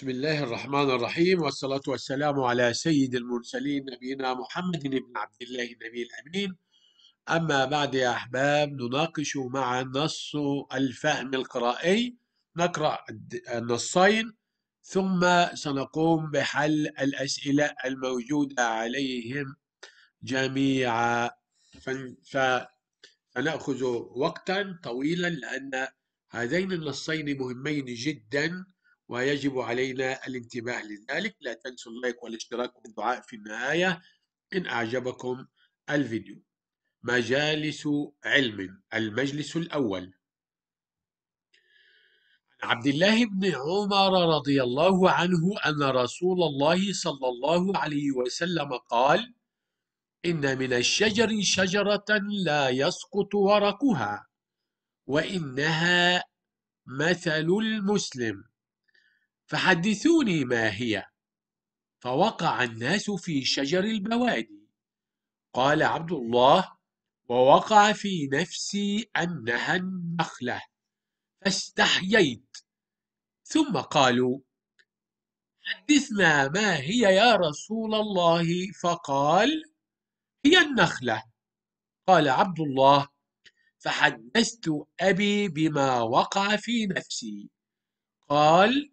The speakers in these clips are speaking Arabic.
بسم الله الرحمن الرحيم والصلاة والسلام على سيد المرسلين نبينا محمد بن عبد الله النبي الأمين أما بعد يا أحباب نناقش مع نص الفهم القرائي نقرأ النصين ثم سنقوم بحل الأسئلة الموجودة عليهم جميعا فنأخذ وقتا طويلا لأن هذين النصين مهمين جدا ويجب علينا الانتباه لذلك لا تنسوا اللايك والاشتراك والدعاء في النهاية إن أعجبكم الفيديو مجالس علم المجلس الأول عن عبد الله بن عمر رضي الله عنه أن رسول الله صلى الله عليه وسلم قال إن من الشجر شجرة لا يسقط ورقها وإنها مثل المسلم فحدثوني ما هي فوقع الناس في شجر البوادي قال عبد الله ووقع في نفسي أنها النخلة فاستحييت ثم قالوا حدثنا ما هي يا رسول الله فقال هي النخلة قال عبد الله فحدثت أبي بما وقع في نفسي قال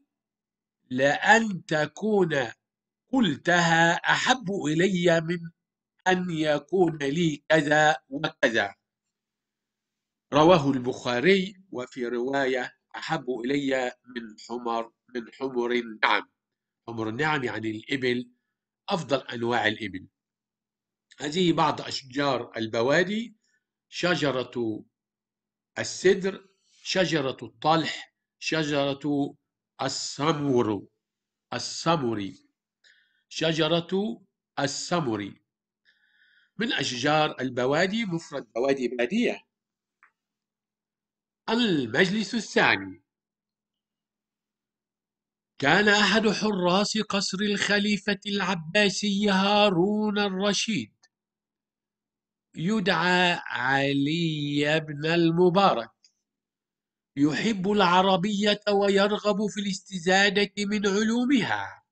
لأن تكون قلتها أحب إلي من أن يكون لي كذا وكذا رواه البخاري وفي رواية أحب إلي من حمر من حمر النعم حمر النعم يعني الإبل أفضل أنواع الإبل هذه بعض أشجار البوادي شجرة السدر شجرة الطلح شجرة الصبر الصبر شجرة الصبر من أشجار البوادي مفرد بوادي بادية المجلس الثاني كان أحد حراس قصر الخليفة العباسي هارون الرشيد يدعى علي بن المبارك يحب العربية ويرغب في الاستزادة من علومها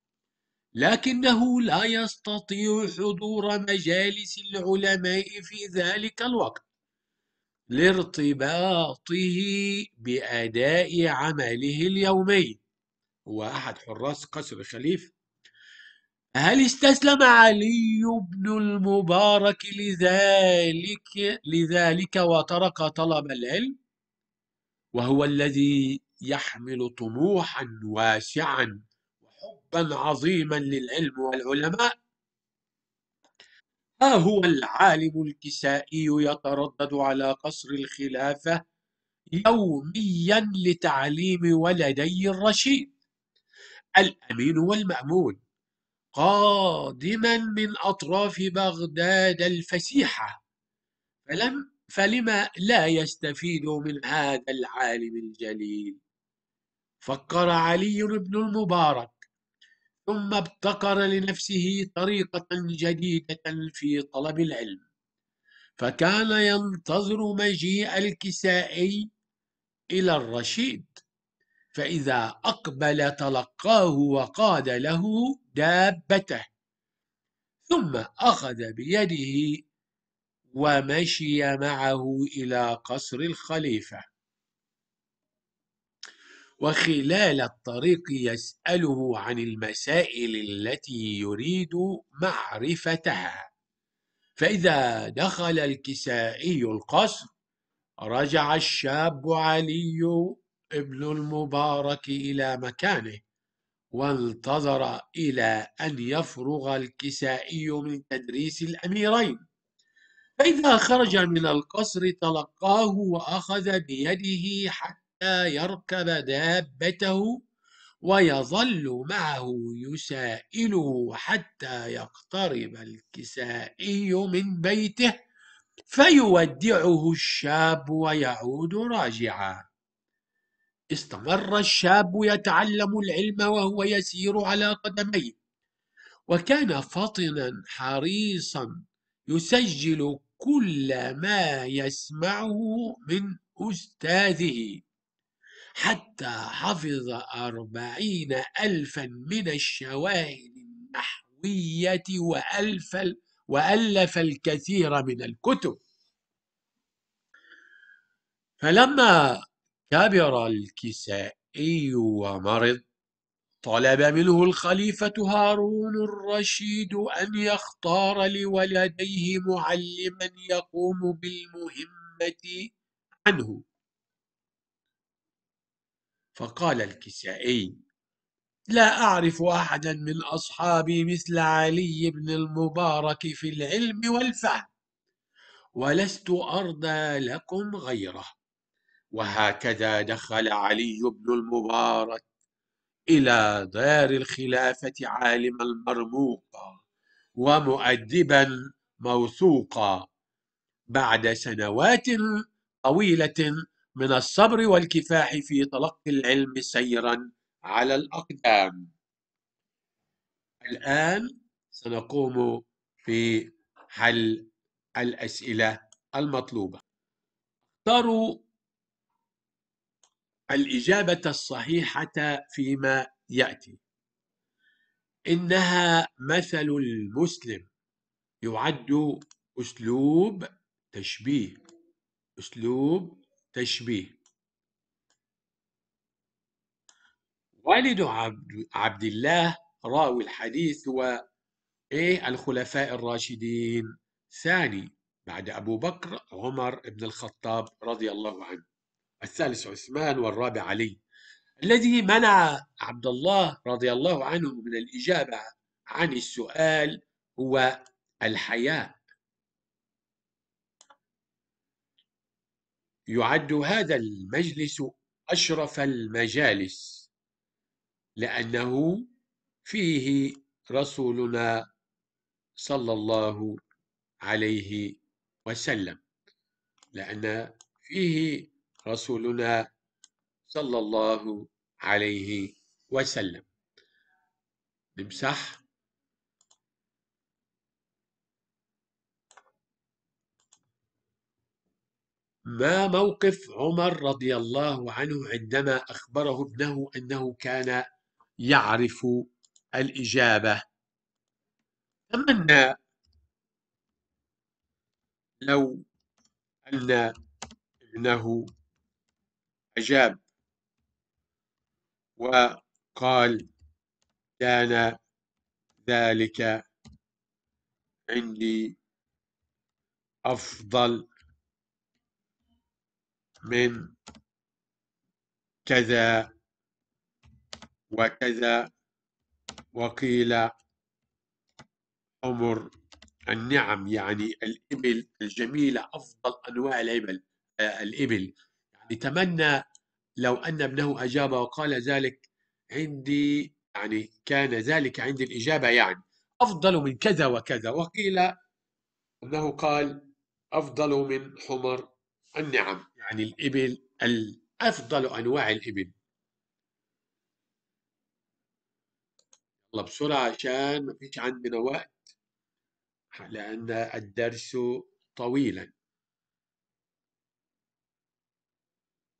لكنه لا يستطيع حضور مجالس العلماء في ذلك الوقت لارتباطه بأداء عمله اليومي هو أحد حراس قصر الخليفة هل استسلم علي بن المبارك لذلك لذلك وترك طلب العلم وهو الذي يحمل طموحا واسعا وحبا عظيما للعلم والعلماء ها هو العالم الكسائي يتردد على قصر الخلافة يوميا لتعليم ولدي الرشيد الأمين والمأمون قادما من أطراف بغداد الفسيحة فلم فلما لا يستفيد من هذا العالم الجليل فكر علي بن المبارك ثم ابتكر لنفسه طريقة جديدة في طلب العلم فكان ينتظر مجيء الكسائي إلى الرشيد فإذا أقبل تلقاه وقاد له دابته ثم أخذ بيده ومشي معه إلى قصر الخليفة وخلال الطريق يسأله عن المسائل التي يريد معرفتها فإذا دخل الكسائي القصر رجع الشاب علي ابن المبارك إلى مكانه وانتظر إلى أن يفرغ الكسائي من تدريس الأميرين فإذا خرج من القصر تلقاه وأخذ بيده حتى يركب دابته ويظل معه يسائله حتى يقترب الكسائي من بيته فيودعه الشاب ويعود راجعا استمر الشاب يتعلم العلم وهو يسير على قدميه وكان فطنا حريصا يسجل كل ما يسمعه من أستاذه حتى حفظ أربعين ألفا من الشواهد النحوية وألف وألف الكثير من الكتب فلما كبر الكسائي ومرض طلب منه الخليفة هارون الرشيد أن يختار لولديه معلما يقوم بالمهمة عنه فقال الكسائي لا أعرف أحدا من أصحابي مثل علي بن المبارك في العلم والفهم ولست أرضى لكم غيره وهكذا دخل علي بن المبارك إلى دار الخلافة عالما مرموقا ومؤدبا موثوقا بعد سنوات طويلة من الصبر والكفاح في تلقي العلم سيرا على الأقدام الآن سنقوم في حل الأسئلة المطلوبة اختاروا الإجابة الصحيحة فيما يأتي إنها مثل المسلم يعد أسلوب تشبيه أسلوب تشبيه والد عبد, عبد الله راوي الحديث هو إيه الخلفاء الراشدين ثاني بعد أبو بكر عمر بن الخطاب رضي الله عنه الثالث عثمان والرابع علي الذي منع عبد الله رضي الله عنه من الإجابة عن السؤال هو الحياء يعد هذا المجلس أشرف المجالس لأنه فيه رسولنا صلى الله عليه وسلم لأن فيه رسولنا صلى الله عليه وسلم نمسح ما موقف عمر رضي الله عنه عندما أخبره ابنه أنه كان يعرف الإجابة تمنى لو أن ابنه أجاب وقال كان ذلك عندي أفضل من كذا وكذا وقيل أمر النعم يعني الإبل الجميلة أفضل أنواع الإبل آه الإبل يتمنى لو أن ابنه أجاب وقال ذلك عندي يعني كان ذلك عندي الإجابة يعني أفضل من كذا وكذا وقيل أنه قال أفضل من حمر النعم يعني الإبل أفضل أنواع الإبل الله بسرعة عشان ما فيش عندنا وقت لأن الدرس طويلا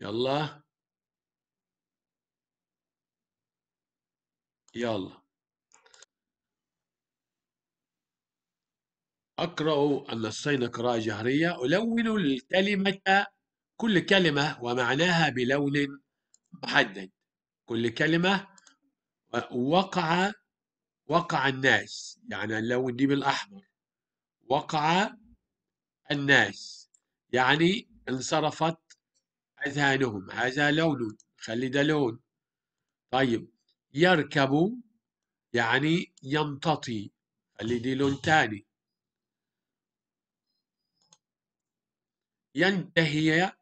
يلا يلا أقرأ النصين قراءة جهرية ألون الكلمة كل كلمة ومعناها بلون محدد كل كلمة وقع وقع الناس يعني اللون دي بالأحمر وقع الناس يعني انصرفت أذهانهم هذا لون خلي ده لون طيب يركب يعني يمتطي خلي دي لون تاني ينتهي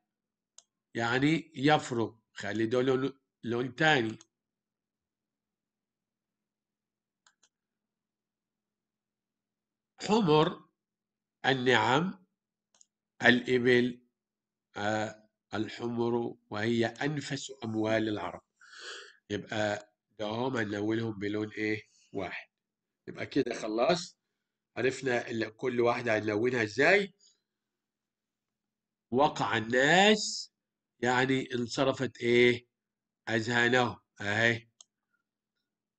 يعني يفرغ خلي ده لون لون تاني حمر النعم الإبل آه الحمر وهي أنفس أموال العرب يبقى دعهم هنلونهم بلون إيه واحد يبقى كده خلاص عرفنا كل واحدة هنلونها إزاي وقع الناس يعني انصرفت إيه أذهانهم أهي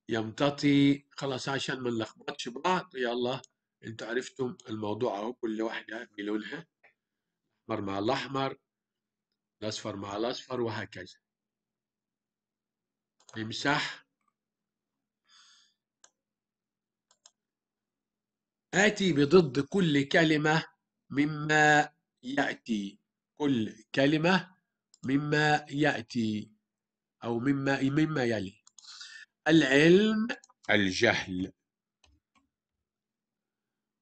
يمتطي خلاص عشان ما نلخبطش بعض يلا انتوا عرفتم الموضوع اهو كل واحدة بلونها احمر مع الاحمر الأصفر مع الأصفر وهكذا نمسح آتي بضد كل كلمة مما يأتي كل كلمة مما يأتي أو مما مما يلي العلم الجهل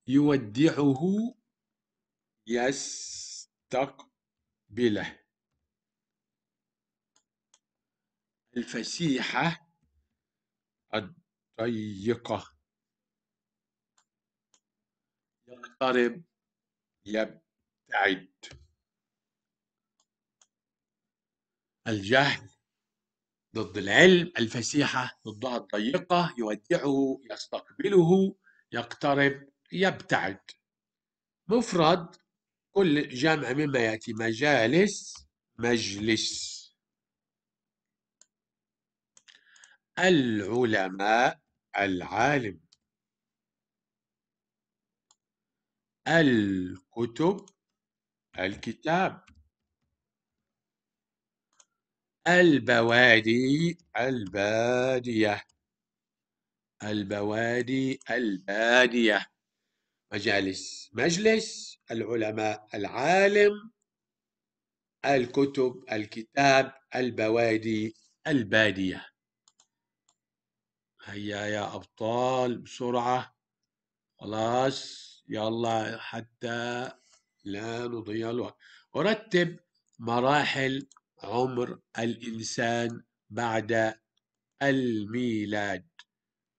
يودعه يستقبله الفسيحة الضيقة يقترب يبتعد الجهل ضد العلم الفسيحة ضدها الضيقة يودعه يستقبله يقترب يبتعد مفرد كل جمع مما يأتي مجالس مجلس العلماء العالم الكتب الكتاب البوادي البادية البوادي البادية مجالس مجلس العلماء العالم الكتب الكتاب البوادي الباديه هيا يا أبطال بسرعة خلاص يلا حتى لا نضيع الوقت أرتب مراحل عمر الإنسان بعد الميلاد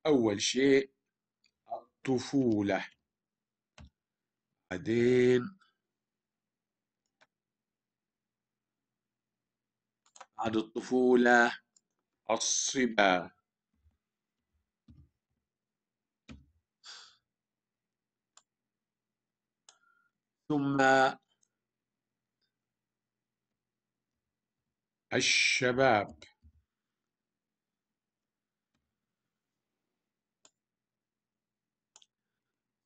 أول شيء الطفولة بعدين بعد الطفولة الصبا ثم الشباب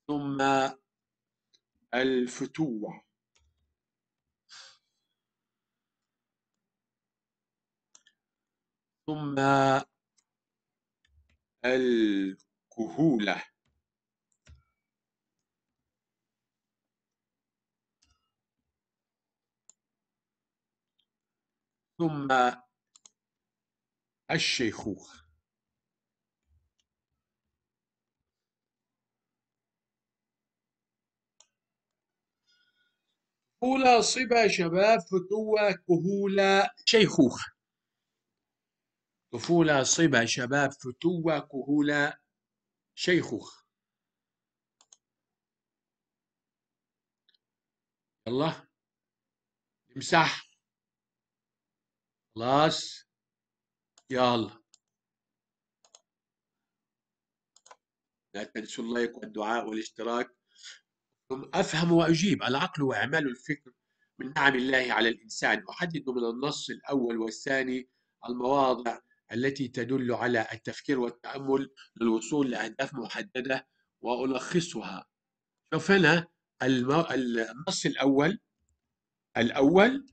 ثم الفتوة ثم الكهولة ثم الشيخوخة طفولة صبا شباب فتوة كهولة شيخوخة طفولة صبا شباب فتوة كهولة شيخوخة يلا امسح plus يلا لا تنسوا اللايك والدعاء والاشتراك أفهم وأجيب العقل وأعمال الفكر من نعم الله على الإنسان أحدد من النص الأول والثاني المواضع التي تدل على التفكير والتأمل للوصول لأهداف محددة وألخصها شوف هنا النص الأول الأول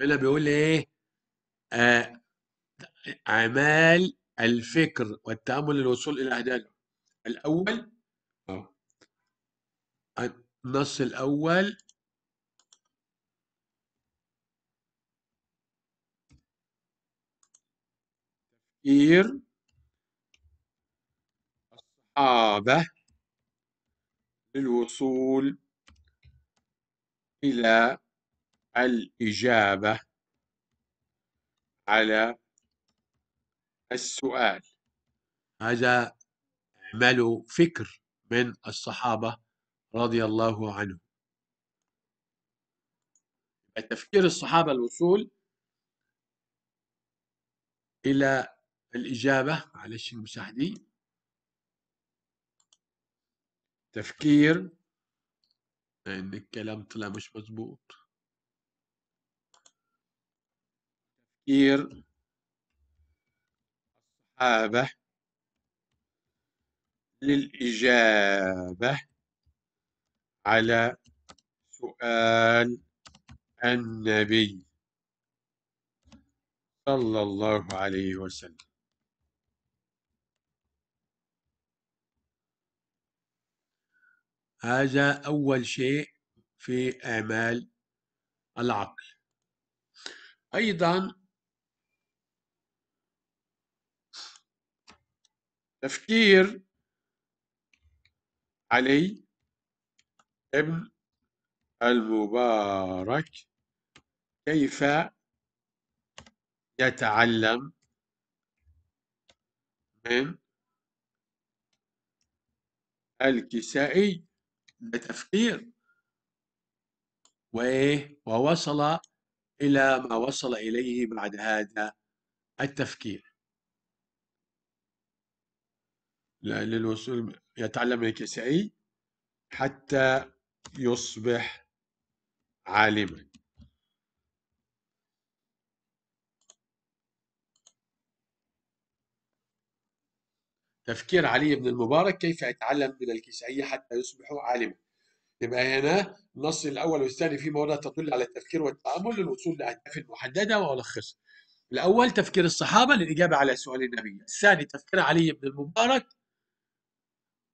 هنا بيقول لي ايه آه اعمال الفكر والتامل للوصول الى اهدافه الاول اه النص الاول تفكير الصحابه للوصول إلى الإجابة على السؤال هذا عمل فكر من الصحابة رضي الله عنهم تفكير الصحابة الوصول إلى الإجابة على الشيء المساعدي تفكير لأن الكلام طلع مش مضبوط إير الصحابة للإجابة على سؤال النبي صلى الله عليه وسلم هذا أول شيء في أعمال العقل أيضا تفكير علي ابن المبارك كيف يتعلم من الكسائي بتفكير ووصل إلى ما وصل إليه بعد هذا التفكير للوصول يتعلم الكسائي حتى يصبح عالما تفكير علي بن المبارك كيف يتعلم من الكسائي حتى يصبح عالما يبقى هنا النص الأول والثاني في مواضع تدل على التفكير والتأمل للوصول لأهداف محددة وألخصها الأول تفكير الصحابة للإجابة على سؤال النبي الثاني تفكير علي بن المبارك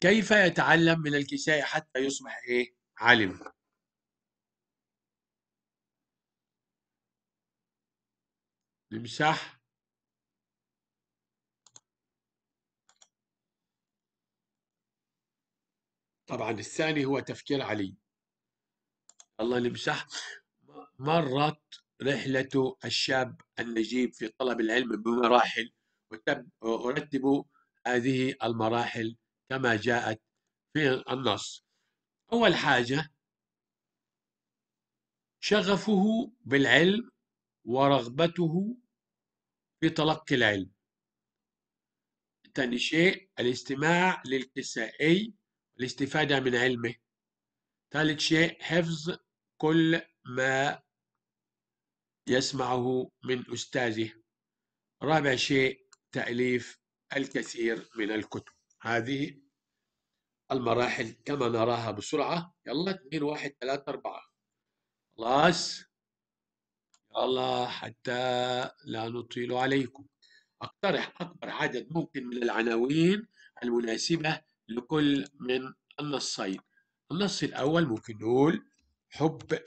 كيف يتعلم من الكساء حتى يصبح ايه عالم نمسح طبعا الثاني هو تفكير علي الله نمسح مرت رحلة الشاب النجيب في طلب العلم بمراحل ورتب هذه المراحل كما جاءت في النص أول حاجة شغفه بالعلم ورغبته في تلقي العلم ثاني شيء الاستماع للكسائي الاستفادة من علمه ثالث شيء حفظ كل ما يسمعه من أستاذه رابع شيء تأليف الكثير من الكتب هذه المراحل كما نراها بسرعة يلا اثنين واحد ثلاثة أربعة خلاص يلا حتى لا نطيل عليكم أقترح أكبر عدد ممكن من العناوين المناسبة لكل من النصين النص الأول ممكن نقول حب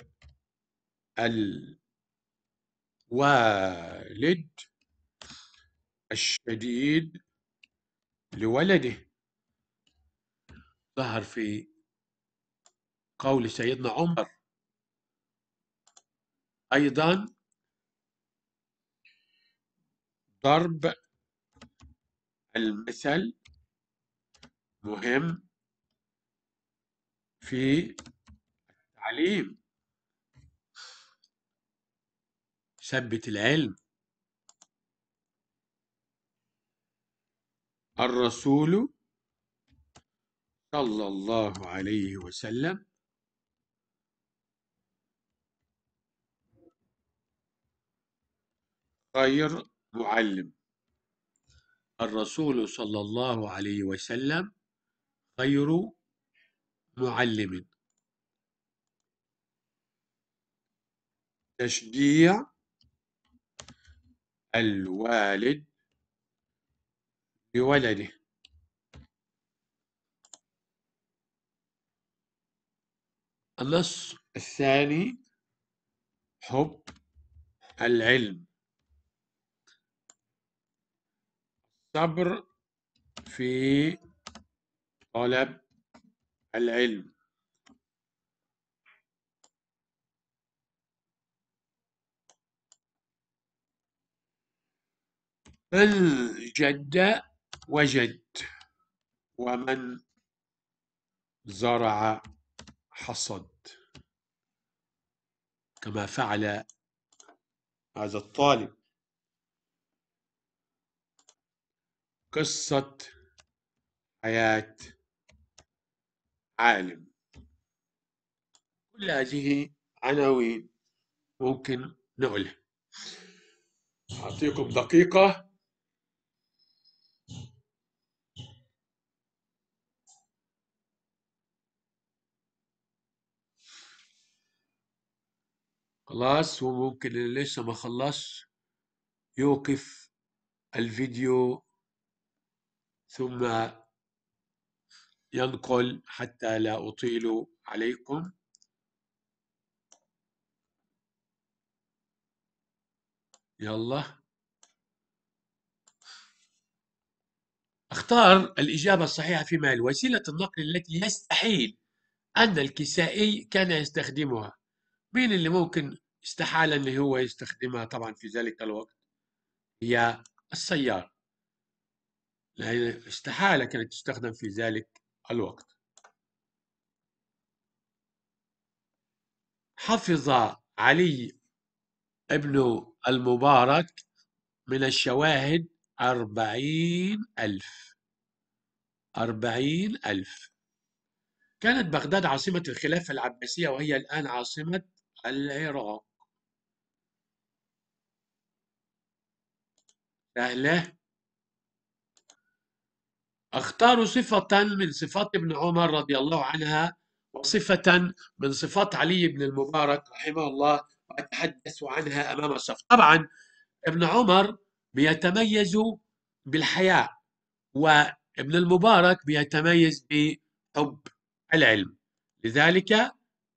الوالد الشديد لولده ظهر في قول سيدنا عمر أيضا ضرب المثل مهم في التعليم ثبت العلم الرسول صلى الله عليه وسلم خير معلم الرسول صلى الله عليه وسلم خير معلم تشجيع الوالد بولده النص الثاني حب العلم الصبر في طلب العلم من جد وجد ومن زرع حصد كما فعل هذا الطالب قصة حياة عالم كل هذه عناوين ممكن نقولها أعطيكم دقيقة خلاص وممكن اللي لسه ما خلص يوقف الفيديو ثم ينقل حتى لا أطيل عليكم يلا اختار الإجابة الصحيحة فيما يلي وسيلة النقل التي يستحيل أن الكسائي كان يستخدمها مين اللي ممكن استحال أن هو يستخدمها طبعا في ذلك الوقت هي السيارة استحالة كانت تستخدم في ذلك الوقت حفظ علي ابن المبارك من الشواهد أربعين ألف أربعين ألف كانت بغداد عاصمة الخلافة العباسية وهي الآن عاصمة العراق أهله أختار صفة من صفات ابن عمر رضي الله عنها وصفة من صفات علي بن المبارك رحمه الله وأتحدث عنها أمام الصف طبعا ابن عمر بيتميز بالحياة وابن المبارك بيتميز بحب العلم لذلك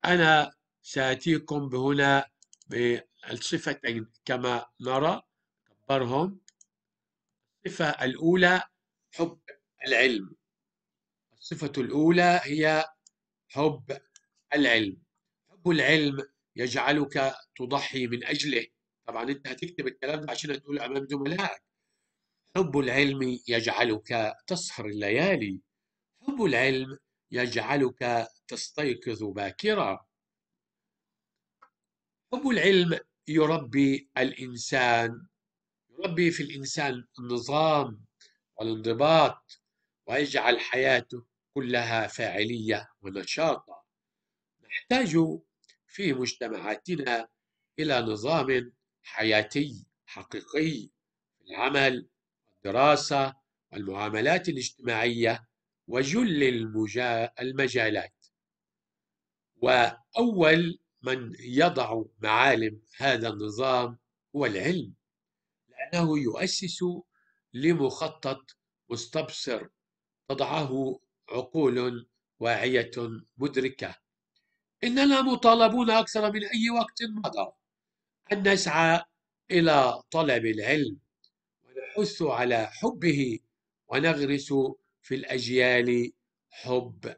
أنا سأتيكم بهنا بالصفتين كما نرى كبرهم الصفة الأولى حب العلم الصفة الأولى هي حب العلم حب العلم يجعلك تضحي من أجله طبعا أنت هتكتب الكلام ده عشان تقول أمام زملائك حب العلم يجعلك تسهر الليالي حب العلم يجعلك تستيقظ باكرا حب العلم يربي الإنسان يربي في الإنسان النظام والانضباط ويجعل حياته كلها فاعلية ونشاطة نحتاج في مجتمعاتنا إلى نظام حياتي حقيقي في العمل والدراسة والمعاملات الاجتماعية وجل المجالات وأول من يضع معالم هذا النظام هو العلم لأنه يؤسس لمخطط مستبصر تضعه عقول واعية مدركة إننا مطالبون أكثر من أي وقت مضى أن نسعى إلى طلب العلم ونحث على حبه ونغرس في الأجيال حب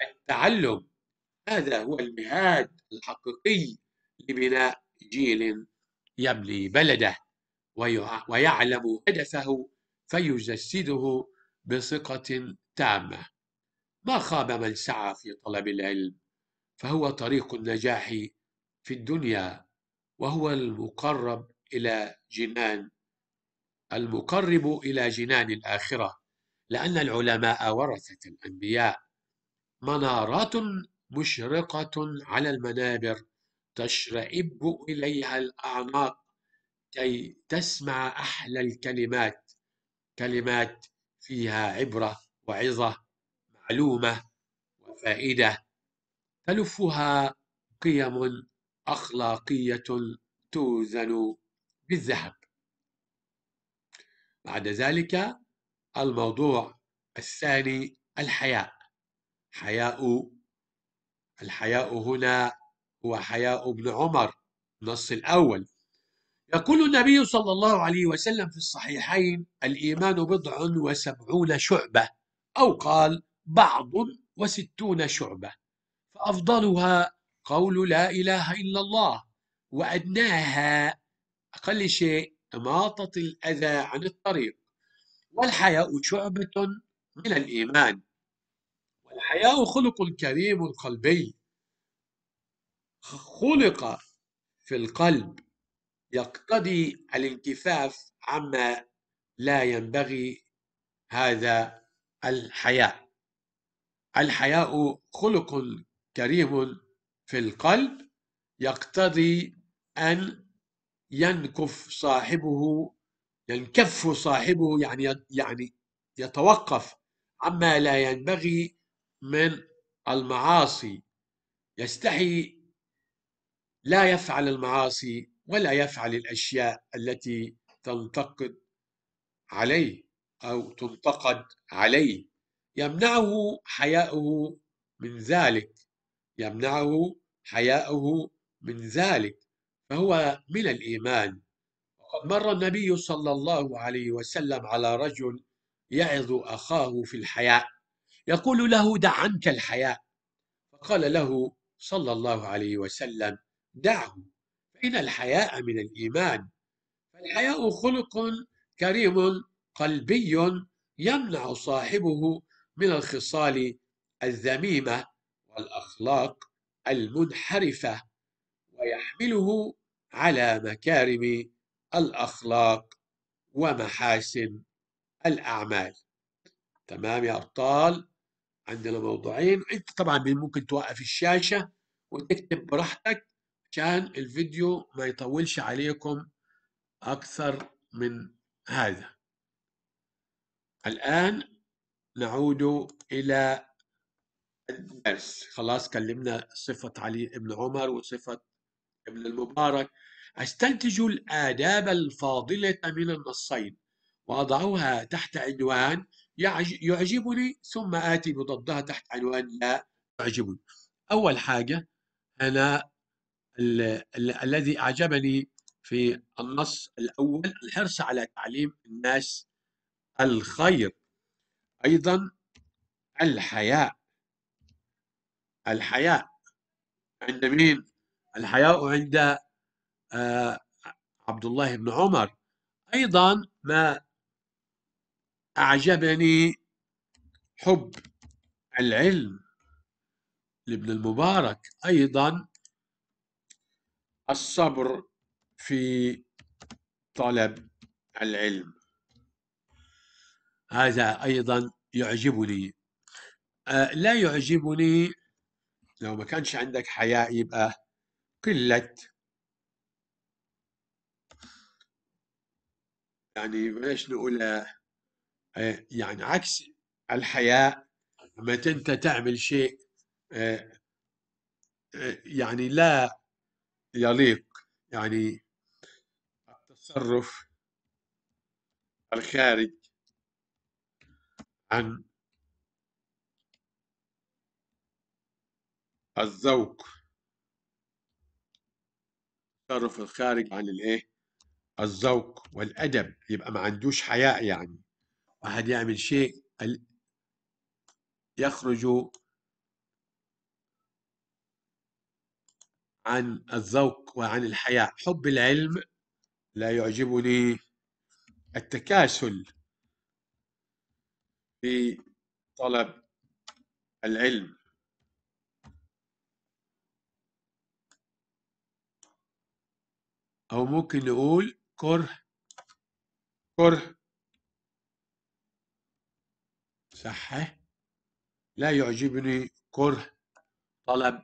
التعلم هذا هو المهاد الحقيقي لبناء جيل يبني بلده ويعلم هدفه فيجسده بثقة تامة ما خاب من سعى في طلب العلم فهو طريق النجاح في الدنيا وهو المقرب إلى جنان المقرب إلى جنان الآخرة لأن العلماء ورثة الأنبياء منارات مشرقة على المنابر تشرئب إليها الأعناق كي تسمع أحلى الكلمات كلمات فيها عبرة وعظة معلومة وفائدة تلفها قيم أخلاقية توزن بالذهب بعد ذلك الموضوع الثاني الحياء حياء الحياء هنا هو حياء ابن عمر النص الأول يقول النبي صلى الله عليه وسلم في الصحيحين الإيمان بضع وسبعون شعبة أو قال بعض وستون شعبة فأفضلها قول لا إله إلا الله وأدناها أقل شيء إماطة الأذى عن الطريق والحياء شعبة من الإيمان والحياء خلق كريم قلبي خلق في القلب يقتضي الانكفاف عما لا ينبغي هذا الحياء الحياء خلق كريم في القلب يقتضي أن ينكف صاحبه ينكف صاحبه يعني يعني يتوقف عما لا ينبغي من المعاصي يستحي لا يفعل المعاصي ولا يفعل الأشياء التي تنتقد عليه أو تنتقد عليه يمنعه حياؤه من ذلك يمنعه حياؤه من ذلك فهو من الإيمان وقد مر النبي صلى الله عليه وسلم على رجل يعظ أخاه في الحياء يقول له دع عنك الحياء فقال له صلى الله عليه وسلم دعه فإن الحياء من الإيمان فالحياء خلق كريم قلبي يمنع صاحبه من الخصال الذميمة والأخلاق المنحرفة ويحمله على مكارم الأخلاق ومحاسن الأعمال تمام يا أبطال عندنا موضوعين أنت طبعا ممكن توقف الشاشة وتكتب براحتك عشان الفيديو ما يطولش عليكم أكثر من هذا الآن نعود إلى الدرس خلاص كلمنا صفة علي ابن عمر وصفة ابن المبارك استنتج الآداب الفاضلة من النصين وأضعها تحت عنوان يعجبني ثم آتي بضدها تحت عنوان لا يعجبني أول حاجة أنا الذي أعجبني في النص الأول الحرص على تعليم الناس الخير أيضا الحياء الحياء عند مين؟ الحياء عند آه عبد الله بن عمر أيضا ما أعجبني حب العلم لابن المبارك أيضا الصبر في طلب العلم هذا أيضا يعجبني آه لا يعجبني لو ما كانش عندك حياء يبقى قلة يعني بلاش نقول آه، آه، يعني عكس الحياء لما انت تعمل شيء آه، يعني لا يليق يعني التصرف الخارج عن الذوق التصرف الخارج عن الايه الذوق والادب يبقى ما عندوش حياء يعني واحد يعمل شيء يخرج عن الذوق وعن الحياة حب العلم لا يعجبني التكاسل في طلب العلم أو ممكن نقول كره كره صح لا يعجبني كره طلب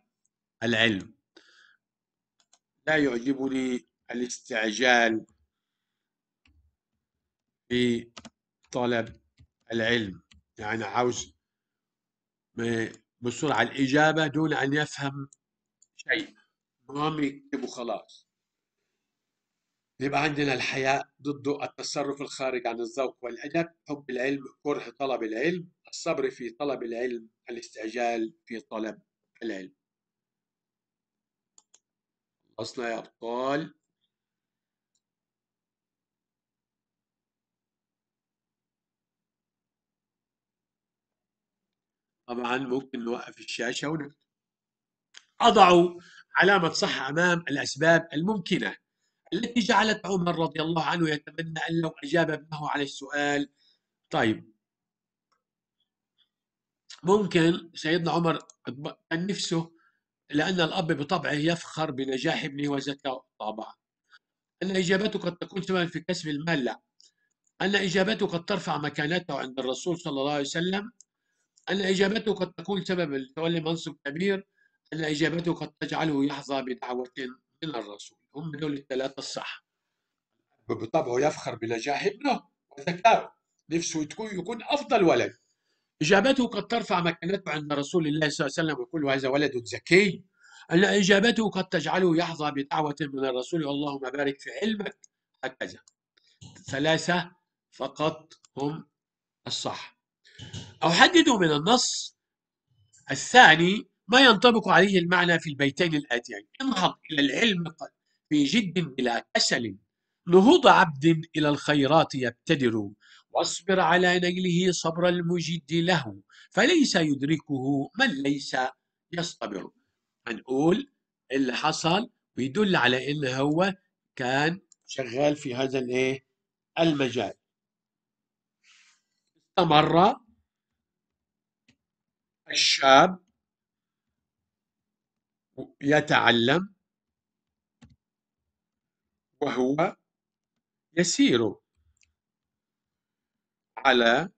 العلم لا يعجبني الاستعجال في طلب العلم يعني عاوز بسرعة الإجابة دون أن يفهم شيء مهم يكتب خلاص يبقى عندنا الحياء ضد التصرف الخارج عن الذوق والأدب حب العلم كره طلب العلم الصبر في طلب العلم الاستعجال في طلب العلم أصلا يا أبطال طبعا ممكن نوقف الشاشة ونكتب أضعوا علامة صح أمام الأسباب الممكنة التي جعلت عمر رضي الله عنه يتمنى أن لو أجاب ابنه على السؤال طيب ممكن سيدنا عمر نفسه لأن الأب بطبعه يفخر بنجاح ابنه وذكائه طبعا أن إجابته قد تكون سببا في كسب المال لا أن إجابته قد ترفع مكانته عند الرسول صلى الله عليه وسلم أن إجابته قد تكون سببا لتولي منصب كبير أن إجابته قد تجعله يحظى بدعوة من الرسول هم دول الثلاثة الصح بطبعه يفخر بنجاح ابنه وزكاه نفسه يكون أفضل ولد إجابته قد ترفع مكانته عند رسول الله صلى الله عليه وسلم ويقول هذا ولد ذكي أن إجابته قد تجعله يحظى بدعوة من الرسول اللهم بارك في علمك هكذا ثلاثة فقط هم الصح أحدد من النص الثاني ما ينطبق عليه المعنى في البيتين الآتيين انهض إلى العلم في جد بلا كسل نهوض عبد إلى الخيرات يبتدر واصبر على نيله صبر المجد له فليس يدركه من ليس يصطبر هنقول اللي حصل بيدل على ان هو كان شغال في هذا الايه المجال استمر الشاب يتعلم وهو يسير على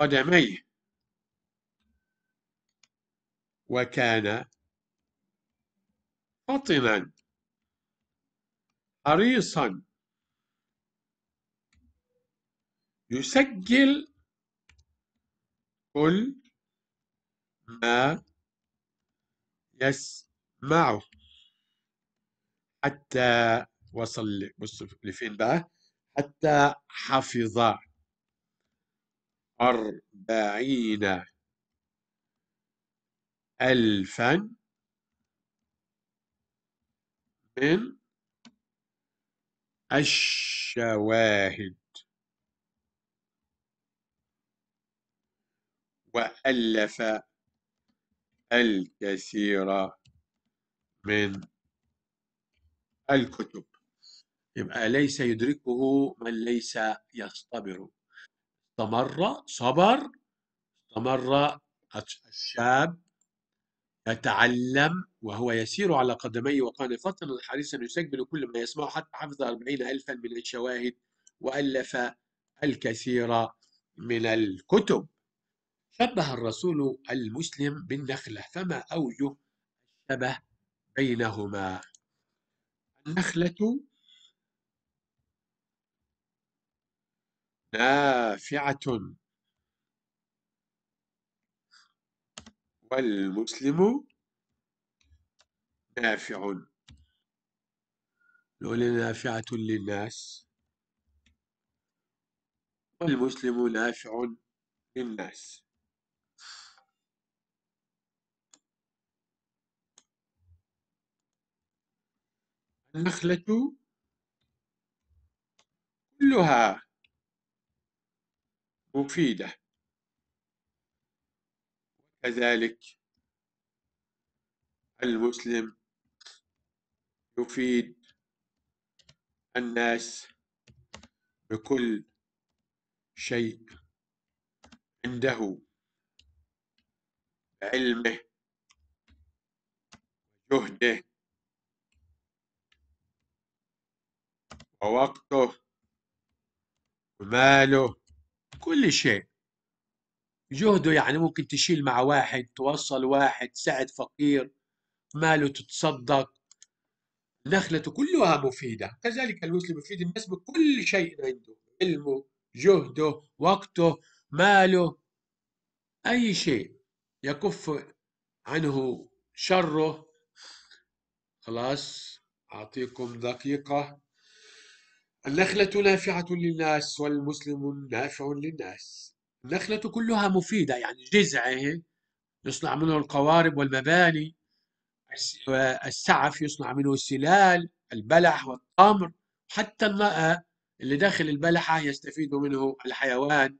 قدميه وكان فطنا حريصا يسجل كل ما يسمعه حتى وصل بص لفين بقى حتى حفظ أربعين ألفا من الشواهد وألف الكثير من الكتب يبقى ليس يدركه من ليس يصطبر استمر صبر استمر الشاب يتعلم وهو يسير على قدميه وكان فطنا حريصا يستقبل كل ما يسمعه حتى حفظ أربعين ألفا من الشواهد وألف الكثير من الكتب شبه الرسول المسلم بالنخلة فما أوجه الشبه بينهما النخلة نافعة والمسلم نافع نقول نافعة للناس والمسلم نافع للناس النخلة كلها مفيدة كذلك المسلم يفيد الناس بكل شيء عنده علمه جهده ووقته وماله كل شيء جهده يعني ممكن تشيل مع واحد توصل واحد تساعد فقير ماله تتصدق دخلته كلها مفيدة كذلك المسلم مفيد الناس بكل شيء عنده علمه جهده وقته ماله أي شيء يكف عنه شره خلاص أعطيكم دقيقة النخلة نافعة للناس والمسلم نافع للناس النخلة كلها مفيدة يعني جذعه يصنع منه القوارب والمباني السعف يصنع منه السلال البلح والتمر حتى الماء اللي داخل البلحة يستفيد منه الحيوان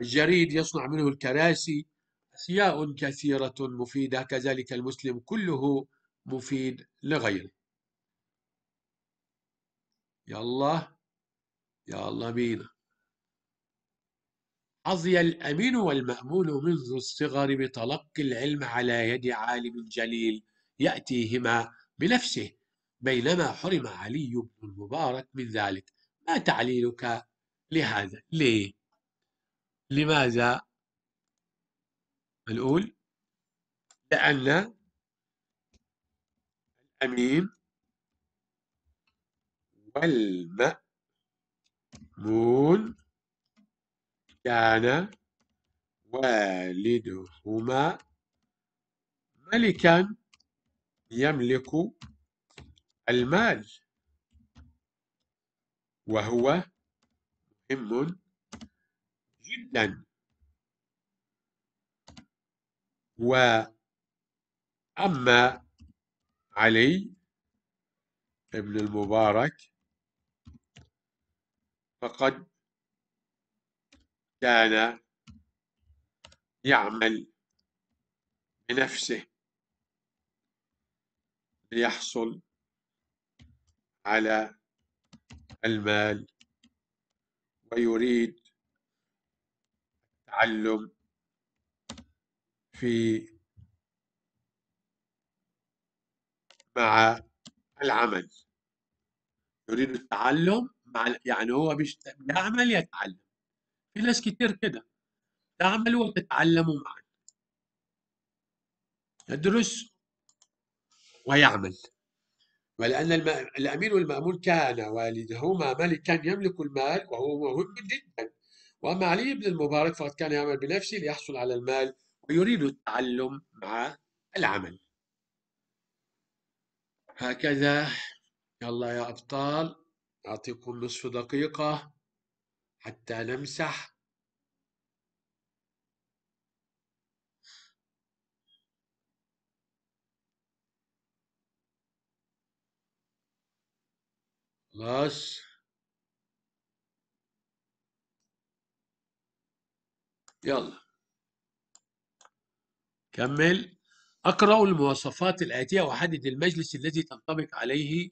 الجريد يصنع منه الكراسي أشياء كثيرة مفيدة كذلك المسلم كله مفيد لغيره يلا يلا بينا حظي الأمين والمأمون منذ الصغر بتلقي العلم على يد عالم جليل يأتيهما بنفسه بينما حرم علي بن المبارك من ذلك ما تعليلك لهذا ليه لماذا نقول لأن الأمين والمأمون مون كان والدهما ملكا يملك المال وهو مهم جدا وأما علي ابن المبارك فقد كان يعمل بنفسه ليحصل على المال ويريد التعلم في مع العمل يريد التعلم مع يعني هو مش يعمل يتعلم في ناس كتير كده تعمل وتتعلموا معا يدرس ويعمل ولأن الأمين والمأمون كان والدهما ملكا يملك المال وهو مهم جدا وأما علي بن المبارك فقد كان يعمل بنفسه ليحصل على المال ويريد التعلم مع العمل هكذا يلا يا أبطال أعطيكم نصف دقيقة حتى نمسح خلاص يلا كمل اقرأ المواصفات الآتية وحدد المجلس الذي تنطبق عليه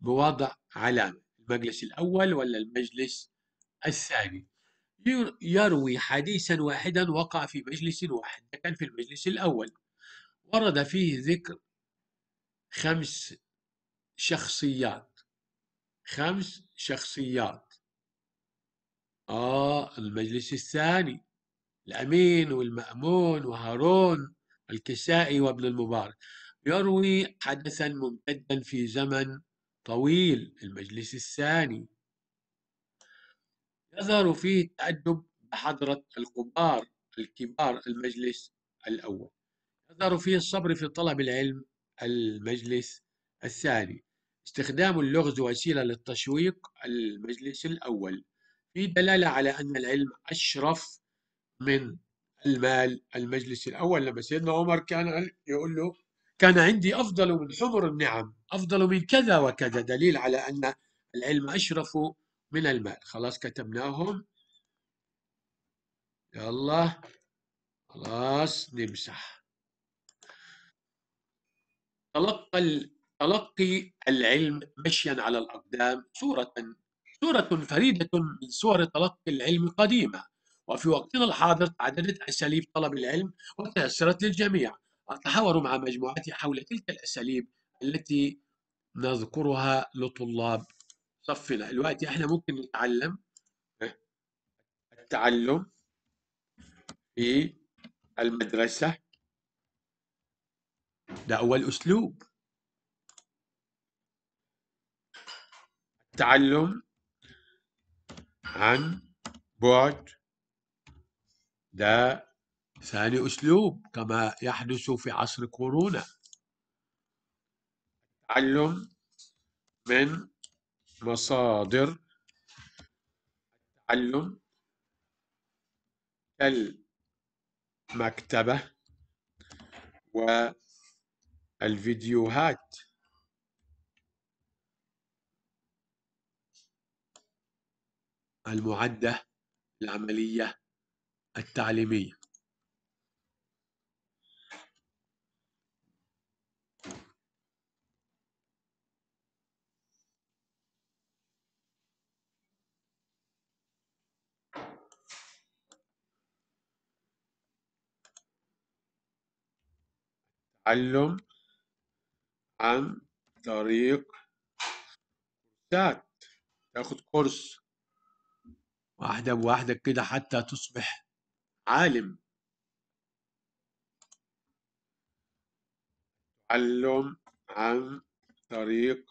بوضع علامة المجلس الأول ولا المجلس الثاني يروي حديثا واحدا وقع في مجلس واحد كان في المجلس الأول ورد فيه ذكر خمس شخصيات خمس شخصيات آه المجلس الثاني الأمين والمأمون وهارون الكسائي وابن المبارك يروي حدثا ممتدا في زمن طويل المجلس الثاني يظهر فيه التأدب بحضرة الكبار الكبار المجلس الأول يظهر فيه الصبر في طلب العلم المجلس الثاني استخدام اللغز وسيلة للتشويق المجلس الأول في دلالة على أن العلم أشرف من المال المجلس الأول لما سيدنا عمر كان يقول له كان عندي أفضل من حمر النعم أفضل من كذا وكذا دليل على أن العلم أشرف من المال خلاص كتبناهم يلا خلاص نمسح تلقى تلقي العلم مشيا على الأقدام صورة صورة فريدة من صور تلقي العلم القديمة وفي وقتنا الحاضر تعددت أساليب طلب العلم وتيسرت للجميع أتحاور مع مجموعتي حول تلك الأساليب التي نذكرها لطلاب صفنا الوقت احنا ممكن نتعلم التعلم في المدرسة ده أول أسلوب التعلم عن بعد ده ثاني أسلوب كما يحدث في عصر كورونا تعلم من مصادر التعلم المكتبة والفيديوهات المعدة العملية التعليمية التعلم عن طريق كورسات تاخد كورس واحدة بواحدة كده حتى تصبح عالم تعلم عن طريق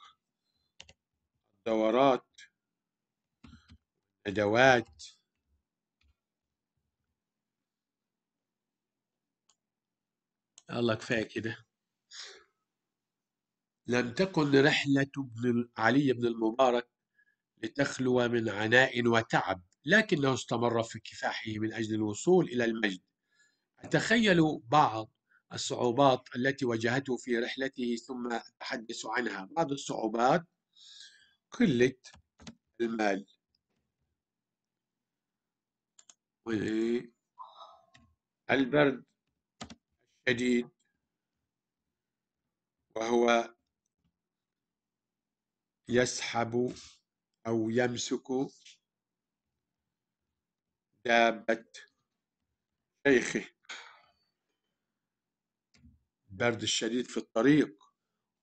دورات ندوات الله كفايه كده لم تكن رحلة ابن علي بن المبارك لتخلو من عناء وتعب لكنه استمر في كفاحه من أجل الوصول إلى المجد أتخيل بعض الصعوبات التي واجهته في رحلته ثم أتحدث عنها بعض الصعوبات قلة المال البرد شديد وهو يسحب أو يمسك دابة شيخه البرد الشديد في الطريق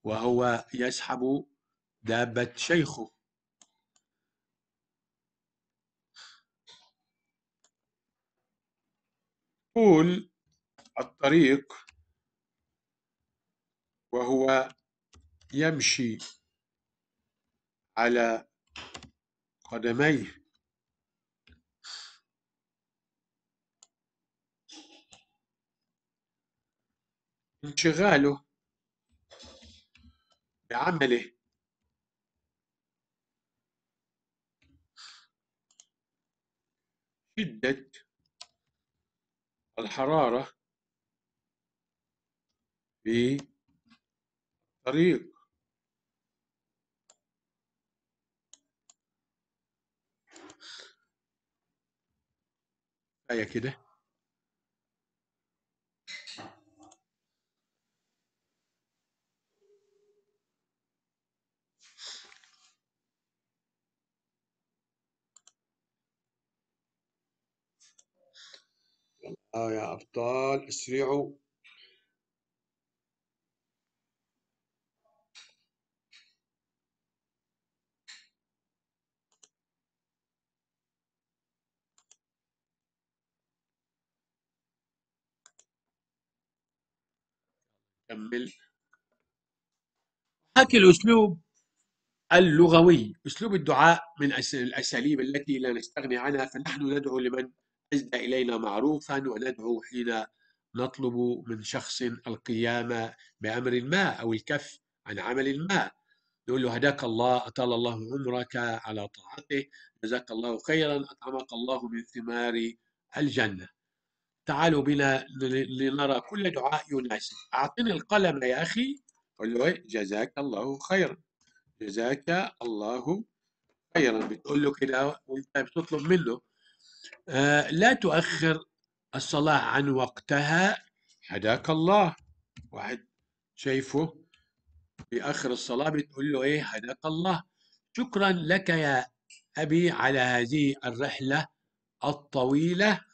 وهو يسحب دابة شيخه قول الطريق وهو يمشي على قدميه انشغاله بعمله شدة الحرارة بطريق كفايه كده يا آية أبطال اسرعوا كمل حكي الأسلوب اللغوي أسلوب الدعاء من الأساليب التي لا نستغني عنها فنحن ندعو لمن اجد إلينا معروفا وندعو حين نطلب من شخص القيام بأمر ما أو الكف عن عمل ما نقول له هداك الله أطال الله عمرك على طاعته جزاك الله خيرا أطعمك الله من ثمار الجنة تعالوا بنا لنرى كل دعاء يناسب أعطني القلم يا أخي قل له جزاك الله خيرا جزاك الله خيرا بتقول له كده وانت بتطلب منه آه لا تؤخر الصلاة عن وقتها هداك الله واحد شايفه في آخر الصلاة بتقول له إيه هداك الله شكرا لك يا أبي على هذه الرحلة الطويلة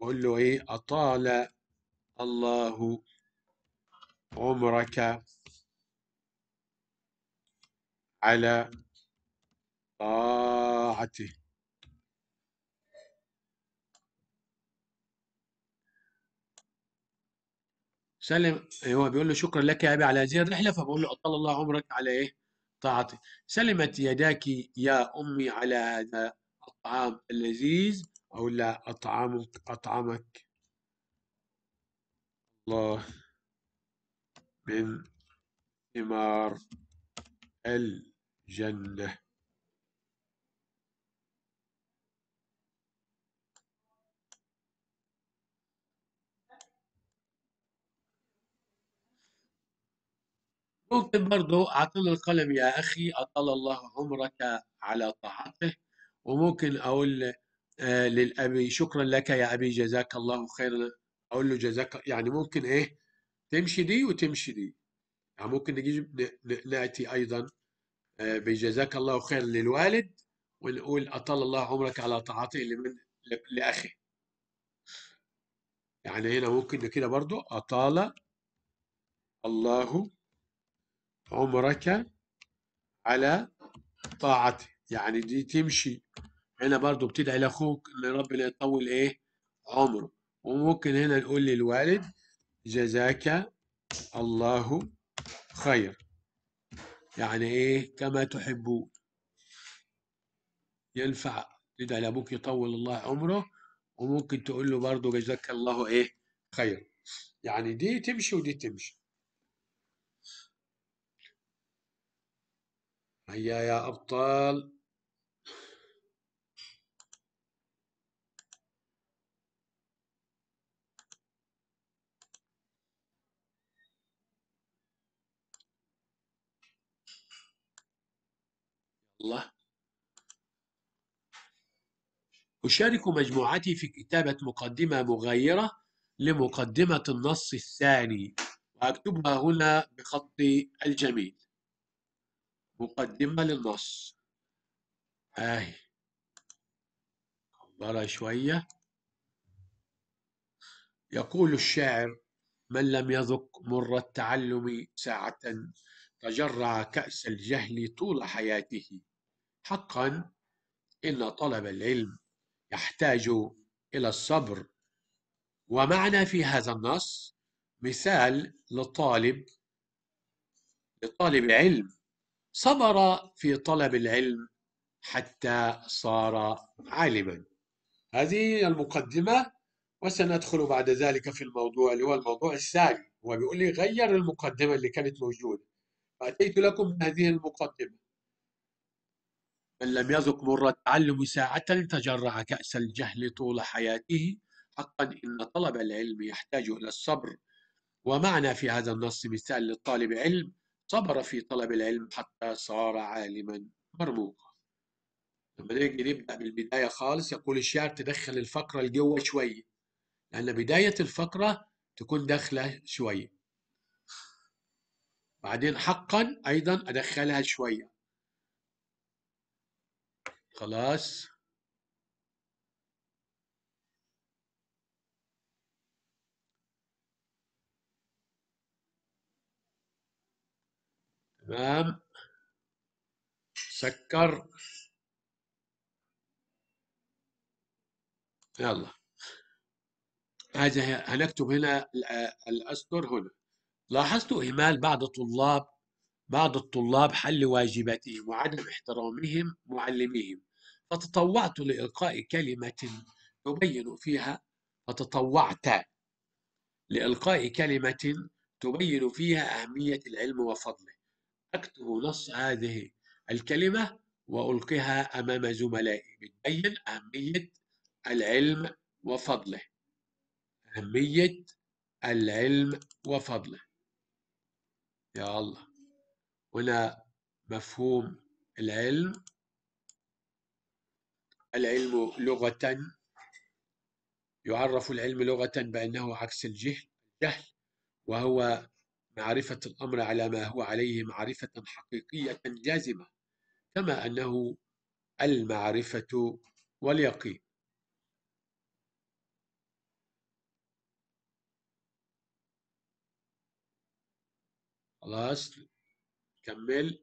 بقول له ايه اطال الله عمرك على طاعته سلم هو بيقول له شكرا لك يا ابي على هذه الرحله فبقول له اطال الله عمرك على ايه طاعتي سلمت يداك يا امي على هذا الطعام اللذيذ أو لا أطعمك أطعمك الله من ثمار الجنة ممكن برضو أعطينا القلم يا أخي أطال الله عمرك على طاعته وممكن أقول آه، للابي شكرا لك يا ابي جزاك الله خيرا اقول له جزاك يعني ممكن ايه تمشي دي وتمشي دي يعني ممكن نجيب ناتي ايضا آه، بجزاك الله خيرا للوالد ونقول اطال الله عمرك على طاعته لمن لاخيه يعني هنا ممكن كده برضو اطال الله عمرك على طاعته يعني دي تمشي هنا برضو بتدعي لاخوك ان ربنا يطول ايه عمره وممكن هنا نقول للوالد جزاك الله خير يعني ايه كما تحبون ينفع تدعي لابوك يطول الله عمره وممكن تقول له برضه جزاك الله ايه خير يعني دي تمشي ودي تمشي هيا يا ابطال الله أشارك مجموعتي في كتابة مقدمة مغيرة لمقدمة النص الثاني وأكتبها هنا بخط الجميل مقدمة للنص آهي برا شوية يقول الشاعر من لم يذق مر التعلم ساعة تجرع كأس الجهل طول حياته حقا إن طلب العلم يحتاج إلى الصبر ومعنى في هذا النص مثال لطالب لطالب علم صبر في طلب العلم حتى صار عالما هذه المقدمة وسندخل بعد ذلك في الموضوع اللي هو الموضوع الثاني هو بيقول لي غير المقدمة اللي كانت موجودة فأتيت لكم هذه المقدمة من لم يذق مر التعلم ساعة تجرع كأس الجهل طول حياته حقا إن طلب العلم يحتاج إلى الصبر ومعنى في هذا النص مثال للطالب علم صبر في طلب العلم حتى صار عالما مرموقا لما نيجي نبدأ بالبداية خالص يقول الشاعر تدخل الفقرة الجوة شوية لأن بداية الفقرة تكون داخلة شوية بعدين حقا أيضا أدخلها شوية خلاص تمام سكر يلا هذا هنكتب هنا الأسطر هنا لاحظت إهمال بعض الطلاب بعض الطلاب حل واجباتهم وعدم احترامهم معلميهم فتطوعت لإلقاء كلمة تبين فيها فتطوعت لإلقاء كلمة تبين فيها أهمية العلم وفضله أكتب نص هذه الكلمة وألقيها أمام زملائي بتبين أهمية العلم وفضله أهمية العلم وفضله يا الله هنا مفهوم العلم العلم لغة يعرف العلم لغة بأنه عكس الجهل جهل وهو معرفة الأمر على ما هو عليه معرفة حقيقية جازمة كما أنه المعرفة واليقين خلاص كمل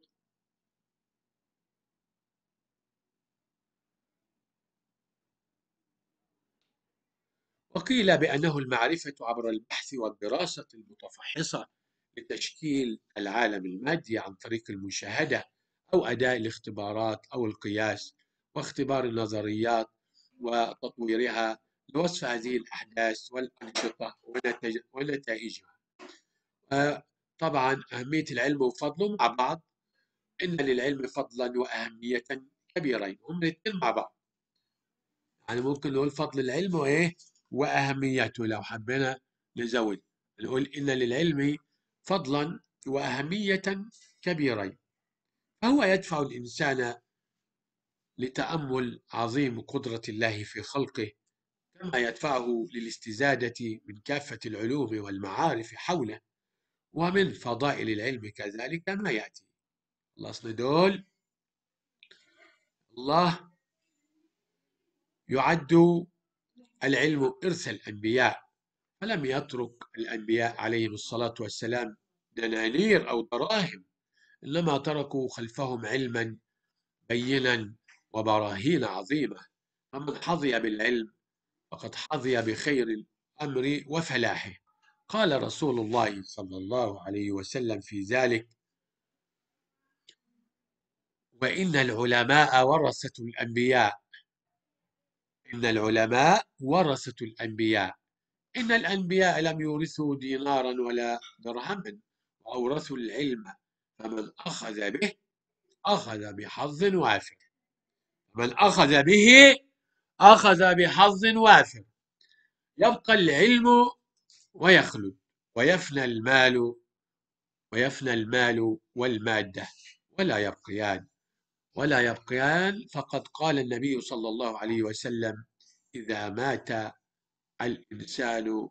وقيل بأنه المعرفة عبر البحث والدراسة المتفحصة لتشكيل العالم المادي عن طريق المشاهدة أو أداء الاختبارات أو القياس واختبار النظريات وتطويرها لوصف هذه الأحداث والأنشطة ونتائجها طبعا أهمية العلم وفضله مع بعض إن للعلم فضلا وأهمية كبيرين هم الاثنين مع بعض يعني ممكن نقول فضل العلم وإيه وأهميته لو حبينا نزود نقول إن للعلم فضلا وأهمية كبيرين فهو يدفع الإنسان لتأمل عظيم قدرة الله في خلقه كما يدفعه للاستزادة من كافة العلوم والمعارف حوله ومن فضائل العلم كذلك ما يأتي خلصنا دول الله يعد العلم إرث الأنبياء فلم يترك الأنبياء عليهم الصلاة والسلام دنانير أو دراهم إنما تركوا خلفهم علما بينا وبراهين عظيمة فمن حظي بالعلم فقد حظي بخير الأمر وفلاحه قال رسول الله صلى الله عليه وسلم في ذلك وإن العلماء ورثة الأنبياء إن العلماء ورثة الأنبياء إن الأنبياء لم يورثوا دينارا ولا درهما وأورثوا العلم فمن أخذ به أخذ بحظ وافر من أخذ به أخذ بحظ وافر يبقى العلم ويخلد ويفنى المال ويفنى المال والمادة ولا يبقيان ولا يبقيان فقد قال النبي صلى الله عليه وسلم إذا مات الإنسان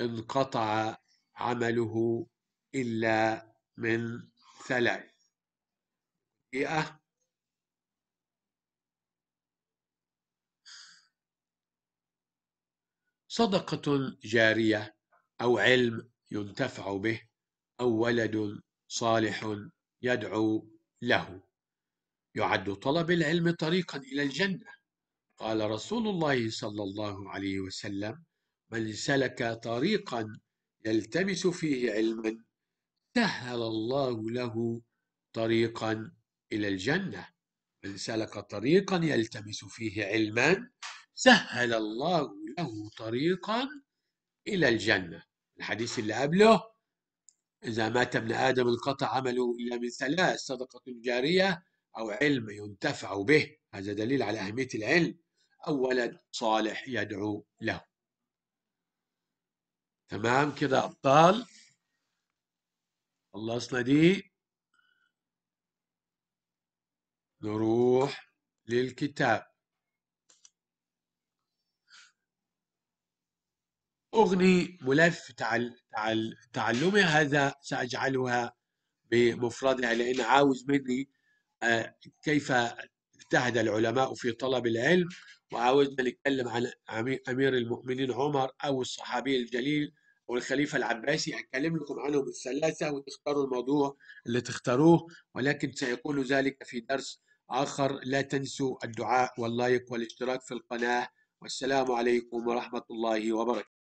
انقطع عمله إلا من ثلاث بيئه صدقة جارية أو علم ينتفع به أو ولد صالح يدعو له يعد طلب العلم طريقا إلى الجنة قال رسول الله صلى الله عليه وسلم من سلك طريقا يلتمس فيه علما سهل الله له طريقا إلى الجنة من سلك طريقا يلتمس فيه علما سهل الله له طريقا إلى الجنة الحديث اللي قبله إذا مات ابن آدم انقطع عمله إلا من ثلاث صدقة جارية أو علم ينتفع به هذا دليل على أهمية العلم أو ولد صالح يدعو له تمام كده أبطال نعم. خلصنا دي نروح للكتاب أغني ملف تعل تعل تعلمي هذا سأجعلها بمفردها لأن عاوز مني كيف اجتهد العلماء في طلب العلم وعاوزنا نتكلم عن امير المؤمنين عمر او الصحابي الجليل او الخليفه العباسي هتكلم لكم عنهم الثلاثه وتختاروا الموضوع اللي تختاروه ولكن سيكون ذلك في درس اخر لا تنسوا الدعاء واللايك والاشتراك في القناه والسلام عليكم ورحمه الله وبركاته